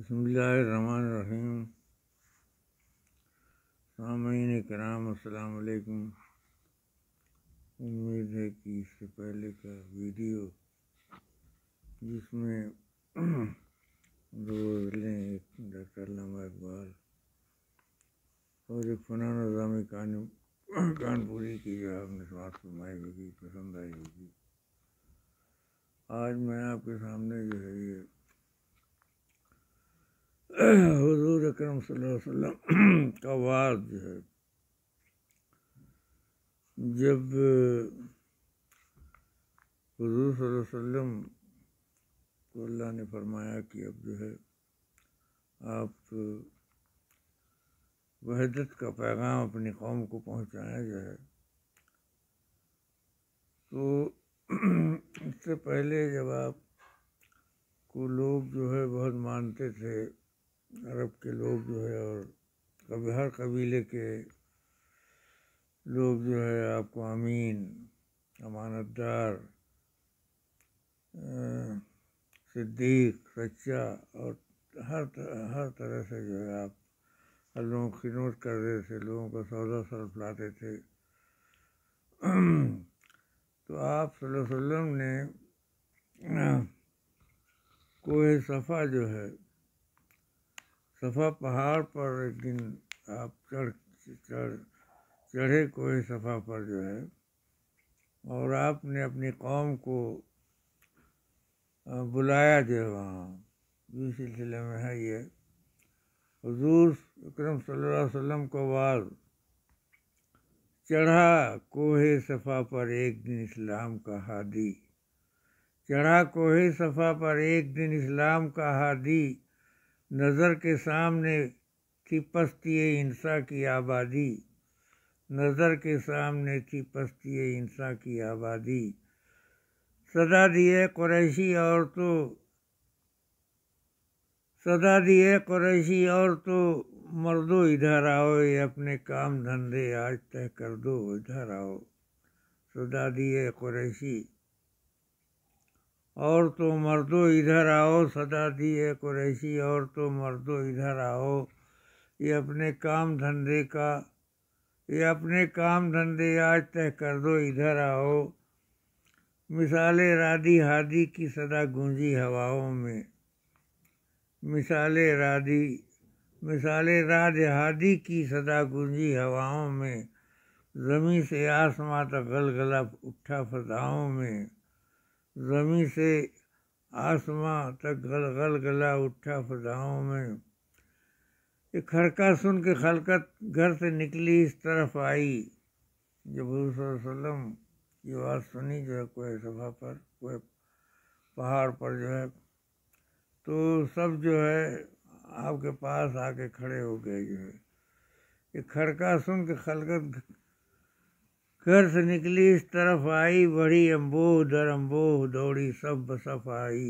बसमीम सामीन कराम अलकुम उम्मीद है कि इससे पहले का वीडियो जिसमें दो एक डॉक्टर लामा इकबाल और एक फना नज़ामी कान कानपुरी की जो आपने समाज फरमाई होगी पसंद आई होगी आज मैं आपके सामने जो है ये हजूर अक्रम वसल्लम का वार जो है जब हजूर वसल्लम को अल्लाह ने फरमाया कि अब जो है आप वहदत का पैगाम अपनी कौम को पहुँचाया जो है तो इससे पहले जब आप को लोग जो है बहुत मानते थे अरब के लोग जो है और कभी हर कबीले के लोग जो है आपको अमीन अमानतदार सिद्दीक सच्चा और हर हर तरह से जो है आप हर लोगों की खिदमत कर रहे थे लोगों का सौदा सरफ लाते थे तो आप वसल्लम ने कोह सफ़ा जो है सफ़ा पहाड़ पर एक दिन आप चढ़ चढ़ चढ़े कोई सफ़ा पर जो है और आपने अपनी कौम को बुलाया जो वहाँ इस सिलसिले में है ये हजूर अक्रम सल्लम को बाद चढ़ा कोहे सफ़ा पर एक दिन इस्लाम का हादी चढ़ा कोहे सफ़ा पर एक दिन इस्लाम का हादी नज़र के सामने थी पस्ती इंसा की आबादी नज़र के सामने थी पस्ती इंसा की आबादी सदा दिए क्रैशी और तो सदा दिए क्रैशी और तो मर्दो इधर आओ ये अपने काम धंधे आज तय कर दो इधर आओ सदा दिए क्रैशी और तो मर्दो इधर आओ सदा दी है कुरैशी और तो मर्दो इधर आओ ये अपने काम धंधे का ये अपने काम धंधे आज तय कर दो इधर आओ मिसाले रादी हादी की सदा गूंजी हवाओं में मिसाले रादी मिसाले राज हादी की सदा गूंजी हवाओं में ज़मीं से आसमां तक गलगला उठा फजाओं में जमी से आसमां तक गल गल गला उठा फजाओं में एक खड़का सुन के खलकत घर से निकली इस तरफ आई जब वसल्लम की आवाज़ सुनी जो है कोई सभा पर कोई पहाड़ पर जो है तो सब जो है आपके पास आके खड़े हो गए जो है एक खड़का सुन के खलकत घर से निकली इस तरफ आई बड़ी अम्बोह दर अम्बोह दौड़ी सब बसफ आई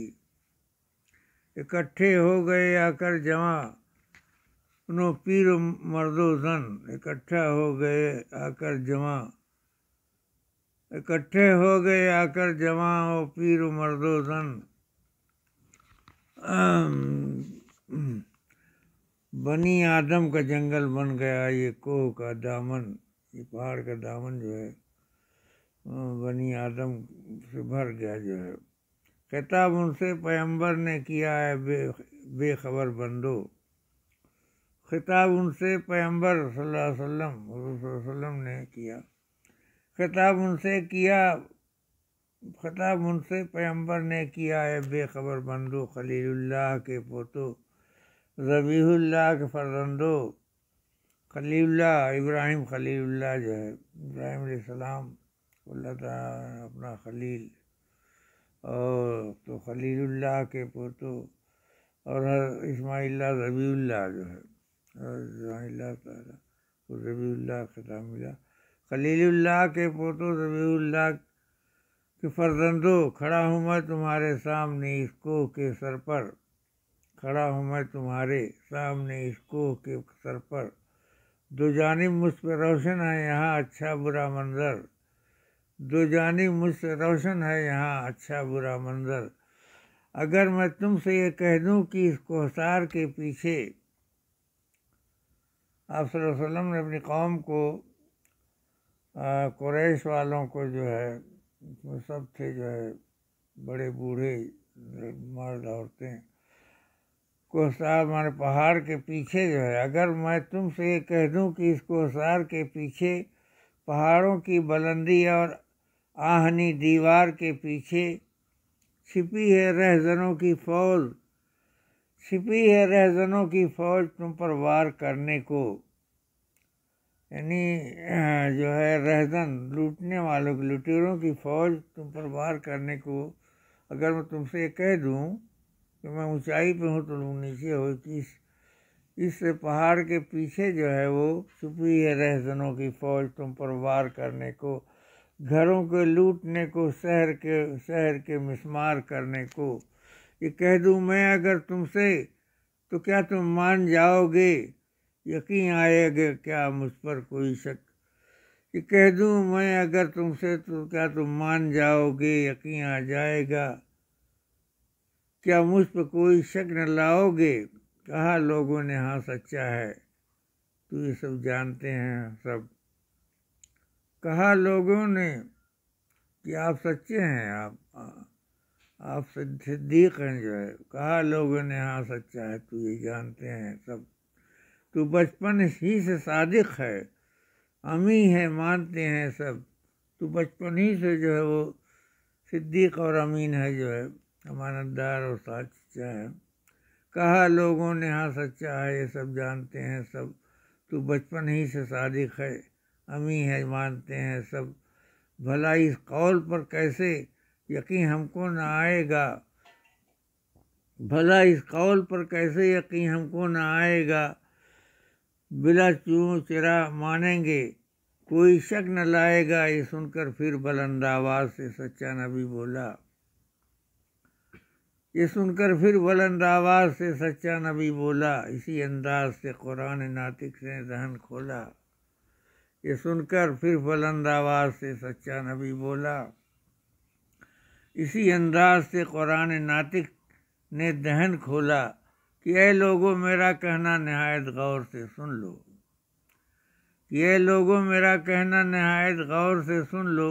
इकट्ठे हो गए आकर जमा उनो पीर मर्दो जन इकट्ठा हो गए आकर जमा इकट्ठे हो गए आकर जमा ओ पीर मर्दो जन बनी आदम का जंगल बन गया ये कोह का दामन ये पहाड़ का दामन जो है बनी आदम से भर गया जो है किताब उनसे पैम्बर ने किया है बे बेखबर बंदो खिताब उनसे पैम्बर सल्लाम ने किया खिताब उनसे किया खिताब उनसे पैम्बर ने किया है बेखबर बंदो खलील्ला के पोतो रबी के फरंदो खलील्ला इब्राहिम खलील्ला जो है इब्राहिम सलाम अल्लाह अपना खलील और तो खलील्ला के पोतो और इसमाइल्ला रबील्ला जो है इसमाइल्ला रबील्ला खिताब मिला खलील्ला के पोतो रबील्ला के फर्जंदो खड़ा हूँ मैं तुम्हारे सामने इसको के सर पर खड़ा हूँ मैं तुम्हारे सामने इसको के सर पर दो जानी मुझ पर रोशन है यहाँ अच्छा बुरा मंजर दो जानब मुझ पर रोशन है यहाँ अच्छा बुरा मंजर अगर मैं तुमसे ये कह दूँ कि इस कोहसार के पीछे आप वसल्लम ने अपनी कौम को कुरैश वालों को जो है वो सब थे जो है बड़े बूढ़े मर्द औरतें कोसार मान पहाड़ के पीछे जो है अगर मैं तुमसे ये कह दूँ कि इस कोसार के पीछे पहाड़ों की बुलंदी और आहनी दीवार के पीछे छिपी है रहजनों की फौज छिपी है रहजनों की फौज तुम पर वार करने को यानी जो है रहजन लूटने वालों की लुटेरों की फौज तुम पर वार करने को अगर मैं तुमसे कह दूँ कि तो मैं ऊंचाई पे हूँ तो लोग नीचे हो कि इस इससे पहाड़ के पीछे जो है वो छुपी है रहजनों की फौज तुम पर वार करने को घरों के लूटने को शहर के शहर के मिसमार करने को ये कह दूँ मैं अगर तुमसे तो क्या तुम मान जाओगे यकीन आएगा क्या मुझ पर कोई शक ये कह दूँ मैं अगर तुमसे तो क्या तुम मान जाओगे यकीन आ जाएगा क्या मुझ पर कोई शक न लाओगे कहा लोगों ने हाँ सच्चा है तू तो ये सब जानते हैं सब कहा लोगों ने कि आप सच्चे हैं आप आप सिद्दीक हैं जो है कहा लोगों ने हाँ सच्चा है तू तो ये जानते हैं सब तू तो बचपन ही से सादिक है अमी है मानते हैं सब तो बचपन ही से जो है वो सिद्दीक और अमीन है जो है अमानतदार और साथ सच्चा है कहा लोगों ने हाँ सच्चा है ये सब जानते हैं सब तू तो बचपन ही से सादिक है अमी है मानते हैं सब भला इस कौल पर कैसे यकीन हमको न आएगा भला इस कौल पर कैसे यकीन हमको न आएगा बिला चूँ चिरा मानेंगे कोई शक न लाएगा ये सुनकर फिर बुलंद आवाज़ से सच्चा नबी बोला ये सुनकर फिर बुलंद आवाज से सच्चा नबी बोला इसी अंदाज से कुरान नातिक ने दहन खोला ये सुनकर फिर बुलंद आवाज से सच्चा नबी बोला इसी अंदाज से कुरान नातिक ने दहन खोला कि ए लोगों मेरा कहना नहायत गौर से सुन लो कि ये लोगों मेरा कहना नहायत गौर से सुन लो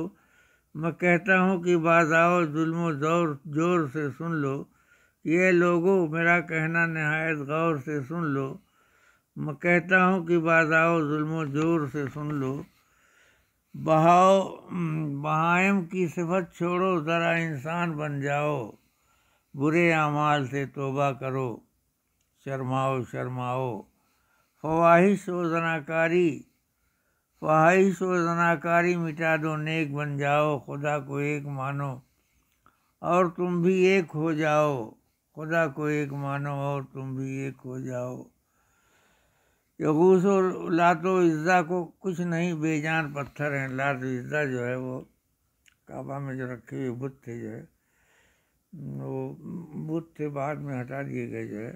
मैं कहता हूँ कि बाज आओ जुल्म जोर जोर से सुन लो ये लोगों मेरा कहना नहायत गौर से सुन लो मैं कहता हूँ कि बाज आओ जुल्म जोर से सुन लो बहाओ बहायम की सिफत छोड़ो ज़रा इंसान बन जाओ बुरे अमाल से तोबा करो शर्माओ शर्माओ फवाहिश व जनाकारी ख्वाहिश व जनाकारी मिटा दो नेक बन जाओ खुदा को एक मानो और तुम भी एक हो जाओ खुदा को एक मानो और तुम भी एक हो जाओ यगूस और लात इज़्ज़ा को कुछ नहीं बेजान पत्थर हैं लात इज़्ज़ा जो है वो काबा में जो रखे हुए बुत थे जो है वो बुत थे बाद में हटा दिए गए जो है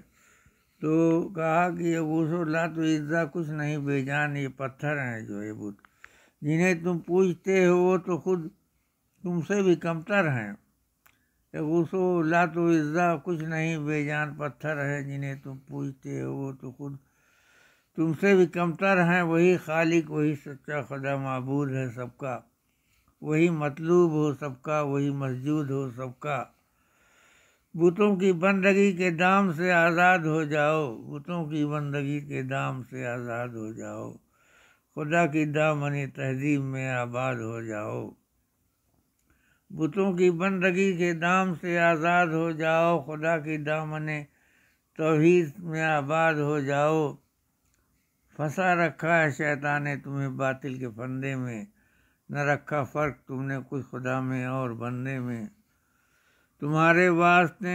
तो कहा कि ये बूसोला तो इज्जा कुछ नहीं बेजान ये पत्थर हैं जो ये बुद्ध जिन्हें तुम पूछते हो वो तो खुद तुमसे भी कमतर हैं ये तो इज्जा कुछ नहीं बेजान पत्थर है जिन्हें तुम पूछते हो वो तो खुद तुमसे भी कमतर हैं वही खालिक वही सच्चा खुदा मबूद है सबका वही मतलूब हो सबका वही मसजूद हो सबका बुतों की बंदगी के दाम से आज़ाद हो जाओ बुतों की बंदगी के दाम से आज़ाद हो जाओ खुदा की दामनी तहजीब में आबाद हो जाओ बुतों की बंदगी के दाम से आज़ाद हो जाओ खुदा की दामन तोहद में आबाद हो जाओ फंसा रखा है शैतान ने तुम्हें बातिल के फंदे में न रखा फ़र्क तुमने कुछ खुदा में और बंदे में तुम्हारे वास्ते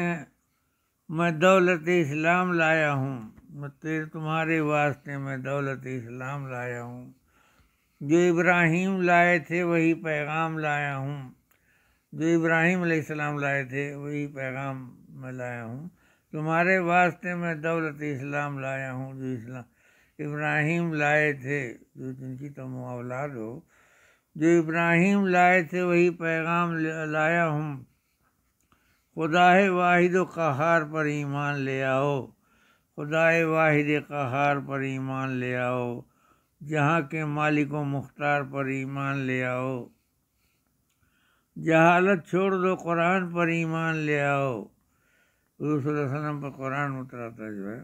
मैं दौलत इस्लाम लाया हूँ मैं तेरे तुम्हारे वास्ते मैं दौलत इस्लाम लाया हूँ जो इब्राहिम लाए थे वही पैगाम लाया हूँ जो इब्राहिम इस्लाम लाए थे वही पैगाम मैं लाया हूँ तुम्हारे वास्ते मैं दौलत इस्लाम लाया हूँ जो इस्लाम इब्राहिम लाए थे जो जिनकी तुम औलाद हो जो इब्राहिम लाए थे वही पैगाम लाया हूँ खुदाए वाहिद कहार पर ईमान ले आओ खुदाए वाहिद कहार पर ईमान ले आओ जहाँ के मालिक व मुख्तार पर ईमान ले आओ जहालत छोड़ दो कुरान पर ईमान ले आओ रूसम पर कुरान उतरा था जो है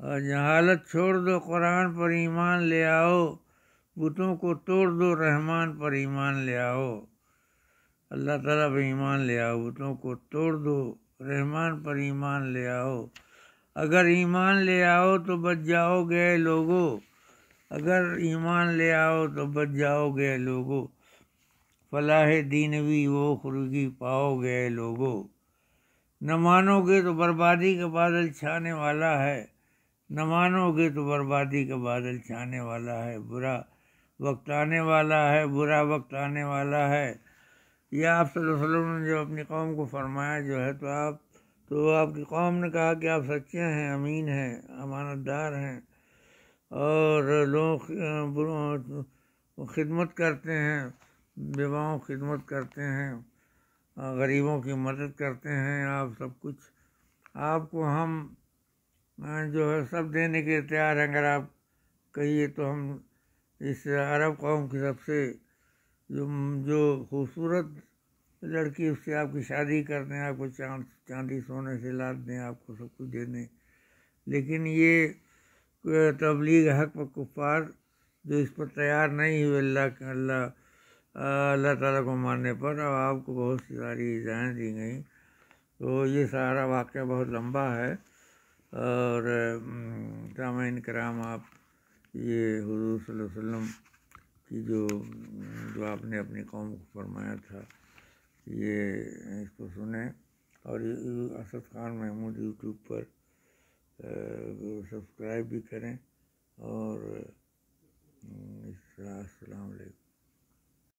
और जहालत छोड़ दो कुरान पर ईमान ले आओ बुतों को तोड़ दो रहमान पर ईमान ले आओ अल्लाह ताला पर ईमान ले आओ बुतों को तोड़ दो रहमान पर ईमान ले आओ अगर ईमान ले आओ तो बच जाओगे लोगों अगर ईमान ले आओ तो बच जाओगे लोगों फलाह दीनवी वो खुरगी पाओगे लोगों न मानोगे तो बर्बादी का बादल छाने वाला है न मानोगे तो बर्बादी का बादल छाने वाला है बुरा वक्त आने वाला है बुरा वक्त आने वाला है या आप सल्लम ने जब अपनी कौम को फरमाया जो है तो आप तो आपकी कौम ने कहा कि आप सच्चे हैं अमीन हैं अमानतदार हैं और लोग खिदमत करते हैं बेवाओं खिदमत करते हैं गरीबों की मदद करते हैं आप सब कुछ आपको हम जो है सब देने के तैयार हैं अगर आप कहिए तो हम इस अरब कौम की सबसे जो जो खूबसूरत लड़की उससे आपकी शादी कर दें आपको चांद चांदी सोने से लाद दें आपको सब कुछ दे दें लेकिन ये तबलीग हक पर कुफार जो इस पर तैयार नहीं हुए अल्लाह अल्लाह अल्लाह ताला को मानने पर अब आपको बहुत सी सारी इजाएँ दी गई तो ये सारा वाक्य बहुत लंबा है और सामाइन कराम आप ये हजूर वसल्लम कि जो जो आपने अपनी कौम को फरमाया था ये इसको सुने और असद खान महमूद यूट्यूब पर सब्सक्राइब भी करें और अस्सलाम वालेकुम